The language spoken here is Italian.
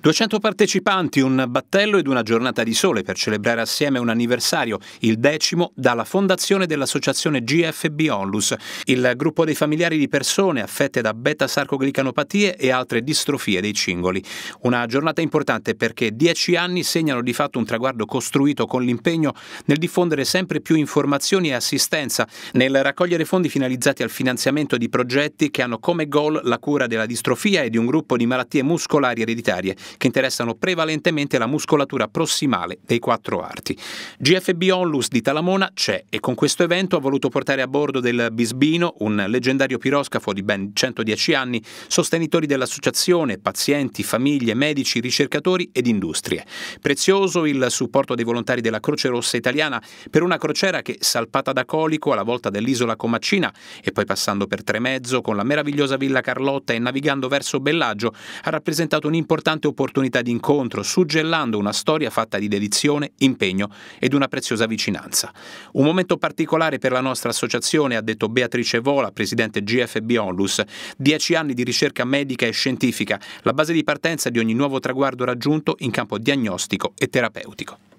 200 partecipanti, un battello ed una giornata di sole per celebrare assieme un anniversario, il decimo, dalla fondazione dell'associazione GFB Onlus, il gruppo dei familiari di persone affette da beta-sarcoglicanopatie e altre distrofie dei cingoli. Una giornata importante perché dieci anni segnano di fatto un traguardo costruito con l'impegno nel diffondere sempre più informazioni e assistenza, nel raccogliere fondi finalizzati al finanziamento di progetti che hanno come goal la cura della distrofia e di un gruppo di malattie muscolari ereditarie che interessano prevalentemente la muscolatura prossimale dei quattro arti. GFB Onlus di Talamona c'è e con questo evento ha voluto portare a bordo del Bisbino, un leggendario piroscafo di ben 110 anni, sostenitori dell'associazione, pazienti, famiglie, medici, ricercatori ed industrie. Prezioso il supporto dei volontari della Croce Rossa italiana per una crociera che, salpata da colico alla volta dell'isola Comacina e poi passando per Tremezzo con la meravigliosa Villa Carlotta e navigando verso Bellaggio, ha rappresentato un'importante opportunità opportunità di incontro, suggellando una storia fatta di dedizione, impegno ed una preziosa vicinanza. Un momento particolare per la nostra associazione, ha detto Beatrice Vola, presidente GFB Onlus, dieci anni di ricerca medica e scientifica, la base di partenza di ogni nuovo traguardo raggiunto in campo diagnostico e terapeutico.